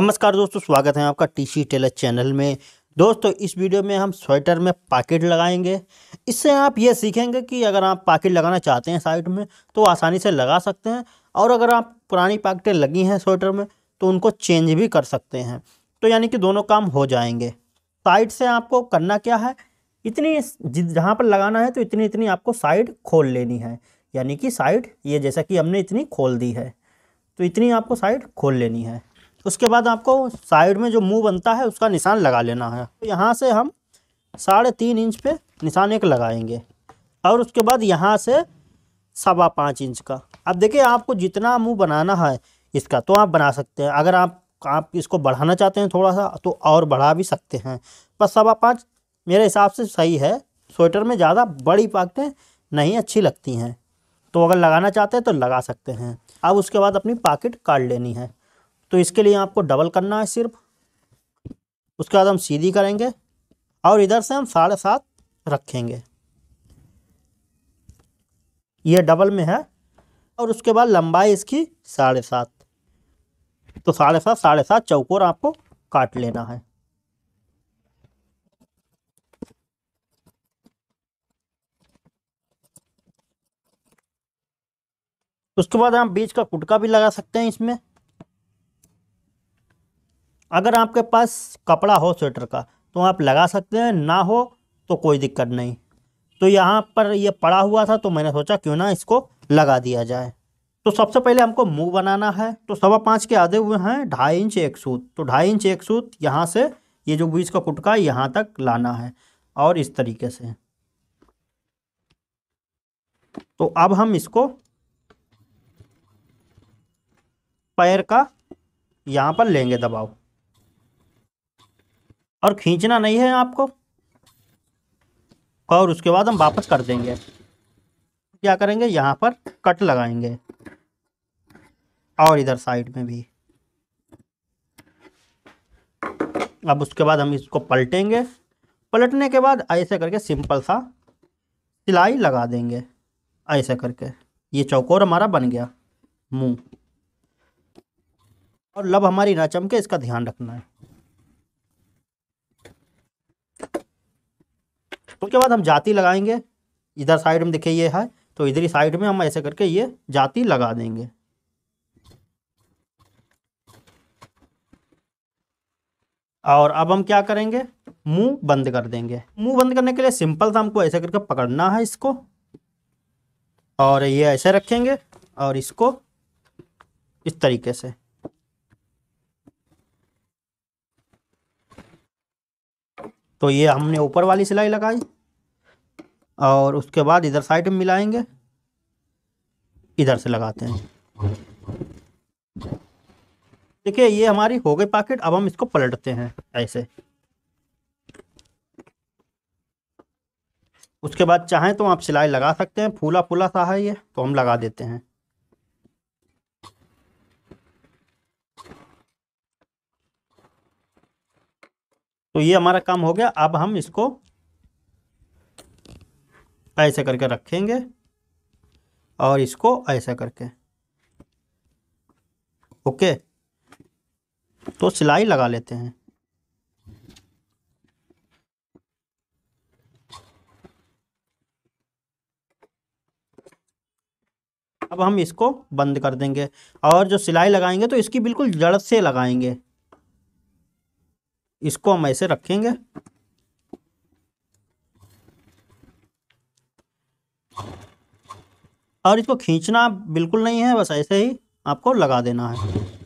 नमस्कार दोस्तों स्वागत है आपका टीसी टेलर चैनल में दोस्तों इस वीडियो में हम स्वेटर में पॉकेट लगाएंगे इससे आप ये सीखेंगे कि अगर आप पॉकेट लगाना चाहते हैं साइड में तो आसानी से लगा सकते हैं और अगर आप पुरानी पॉकेटें लगी हैं स्वेटर में तो उनको चेंज भी कर सकते हैं तो यानी कि दोनों काम हो जाएंगे साइड से आपको करना क्या है इतनी जहाँ पर लगाना है तो इतनी इतनी आपको साइड खोल लेनी है यानी कि साइड ये जैसा कि हमने इतनी खोल दी है तो इतनी आपको साइड खोल लेनी है उसके बाद आपको साइड में जो मुँह बनता है उसका निशान लगा लेना है तो यहाँ से हम साढ़े तीन इंच पे निशान एक लगाएंगे और उसके बाद यहाँ से सवा पाँच इंच का अब देखिए आपको जितना मुंह बनाना है इसका तो आप बना सकते हैं अगर आप आप इसको बढ़ाना चाहते हैं थोड़ा सा तो और बढ़ा भी सकते हैं पर सवा पाँच मेरे हिसाब से सही है स्वेटर में ज़्यादा बड़ी पाकटें नहीं अच्छी लगती हैं तो अगर लगाना चाहते हैं तो लगा सकते हैं अब उसके बाद अपनी पाकिट काट लेनी है तो इसके लिए आपको डबल करना है सिर्फ उसके बाद हम सीधी करेंगे और इधर से हम साढ़े सात रखेंगे ये डबल में है और उसके बाद लंबाई इसकी साढ़े सात तो साढ़े सात साढ़े सात चौकोर आपको काट लेना है उसके बाद हम बीच का कुटका भी लगा सकते हैं इसमें अगर आपके पास कपड़ा हो स्वेटर का तो आप लगा सकते हैं ना हो तो कोई दिक्कत नहीं तो यहाँ पर ये पड़ा हुआ था तो मैंने सोचा क्यों ना इसको लगा दिया जाए तो सबसे पहले हमको मुंह बनाना है तो सवा पाँच के आधे हुए हैं ढाई इंच एक सूत तो ढाई इंच एक सूत यहाँ से ये जो बीज का कुटका है यहाँ तक लाना है और इस तरीके से तो अब हम इसको पैर का यहाँ पर लेंगे दबाव और खींचना नहीं है आपको और उसके बाद हम वापस कर देंगे क्या करेंगे यहाँ पर कट लगाएंगे और इधर साइड में भी अब उसके बाद हम इसको पलटेंगे पलटने के बाद ऐसे करके सिंपल सा सिलाई लगा देंगे ऐसे करके ये चौकोर हमारा बन गया मुंह और लब हमारी ना चमके इसका ध्यान रखना है उसके बाद हम जाति लगाएंगे इधर साइड में देखिए ये है तो इधर ही साइड में हम ऐसे करके ये जाति लगा देंगे और अब हम क्या करेंगे मुंह बंद कर देंगे मुंह बंद करने के लिए सिंपल सा हमको ऐसे करके पकड़ना है इसको और ये ऐसे रखेंगे और इसको इस तरीके से तो ये हमने ऊपर वाली सिलाई लगाई और उसके बाद इधर साइड में मिलाएंगे इधर से लगाते हैं देखिए ये हमारी हो गई पॉकेट अब हम इसको पलटते हैं ऐसे उसके बाद चाहें तो आप सिलाई लगा सकते हैं फूला फूला सा है ये तो हम लगा देते हैं तो ये हमारा काम हो गया अब हम इसको ऐसा करके रखेंगे और इसको ऐसा करके ओके तो सिलाई लगा लेते हैं अब हम इसको बंद कर देंगे और जो सिलाई लगाएंगे तो इसकी बिल्कुल जड़ से लगाएंगे इसको हम ऐसे रखेंगे और इसको खींचना बिल्कुल नहीं है बस ऐसे ही आपको लगा देना है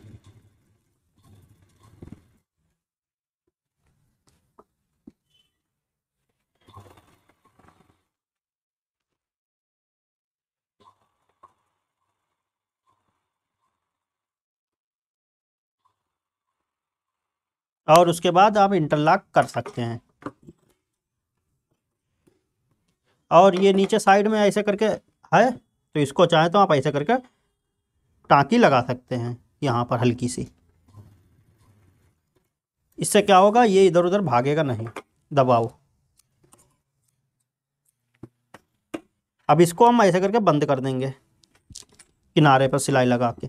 और उसके बाद आप इंटरलॉक कर सकते हैं और ये नीचे साइड में ऐसे करके है तो इसको चाहे तो आप ऐसे करके टाँकी लगा सकते हैं यहाँ पर हल्की सी इससे क्या होगा ये इधर उधर भागेगा नहीं दबाओ अब इसको हम ऐसे करके बंद कर देंगे किनारे पर सिलाई लगा के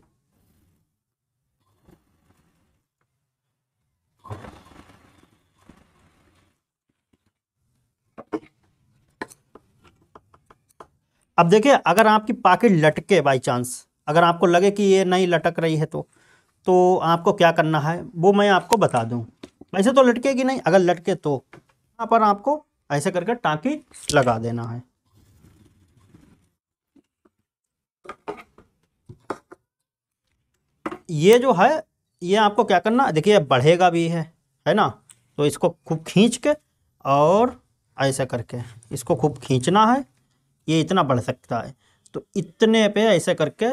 अब देखिए अगर आपकी पाकिट लटके बाई चांस अगर आपको लगे कि ये नहीं लटक रही है तो तो आपको क्या करना है वो मैं आपको बता दूं वैसे तो लटकेगी नहीं अगर लटके तो यहाँ पर आपको ऐसे करके टाँकी लगा देना है ये जो है ये आपको क्या करना देखिए बढ़ेगा भी है है ना तो इसको खूब खींच के और ऐसा करके इसको खूब खींचना है ये इतना बढ़ सकता है तो इतने पे ऐसे करके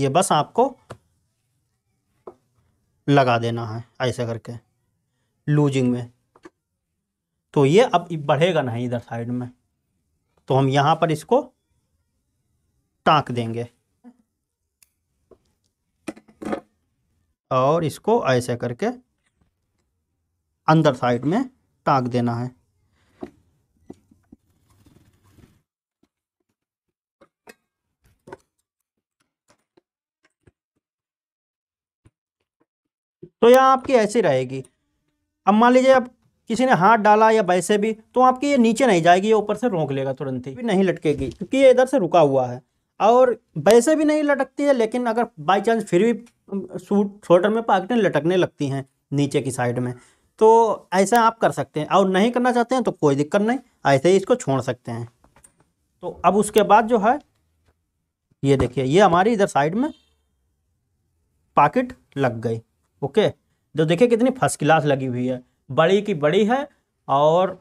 ये बस आपको लगा देना है ऐसे करके लूजिंग में तो ये अब बढ़ेगा नहीं इधर साइड में तो हम यहाँ पर इसको टाँक देंगे और इसको ऐसे करके अंदर साइड में टाँक देना है तो यहाँ आपकी ऐसी रहेगी अब मान लीजिए आप किसी ने हाथ डाला या वैसे भी तो आपकी ये नीचे नहीं जाएगी ये ऊपर से रोक लेगा तुरंत ही नहीं लटकेगी क्योंकि ये इधर से रुका हुआ है और वैसे भी नहीं लटकती है लेकिन अगर बाई चांस फिर भी सूट शोल्डर में पाकिटें लटकने लगती हैं नीचे की साइड में तो ऐसा आप कर सकते हैं और नहीं करना चाहते हैं तो कोई दिक्कत नहीं ऐसे ही इसको छोड़ सकते हैं तो अब उसके बाद जो है ये देखिए ये हमारी इधर साइड में पाकिट लग गई ओके तो देखिए कितनी फर्स्ट क्लास लगी हुई है बड़ी की बड़ी है और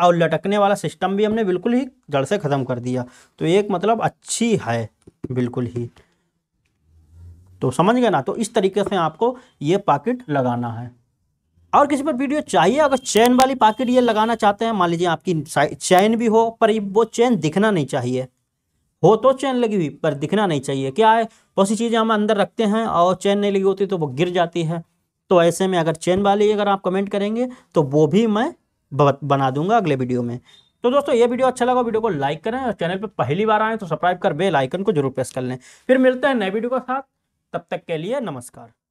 और लटकने वाला सिस्टम भी हमने बिल्कुल ही जड़ से ख़त्म कर दिया तो एक मतलब अच्छी है बिल्कुल ही तो समझ गए ना तो इस तरीके से आपको ये पाकिट लगाना है और किसी पर वीडियो चाहिए अगर चैन वाली पाकिट ये लगाना चाहते हैं मान लीजिए आपकी चैन भी हो पर वो चैन दिखना नहीं चाहिए हो तो चैन लगी हुई पर दिखना नहीं चाहिए क्या है बहुत सी चीज़ें हम अंदर रखते हैं और चैन नहीं लगी होती तो वो गिर जाती है तो ऐसे में अगर चैन वाली अगर आप कमेंट करेंगे तो वो भी मैं बना दूंगा अगले वीडियो में तो दोस्तों ये वीडियो अच्छा लगा वीडियो को लाइक करें और चैनल पर पहली बार आएँ तो सब्सक्राइब कर बेल आइकन को जरूर प्रेस कर लें फिर मिलते हैं नए वीडियो के साथ तब तक के लिए नमस्कार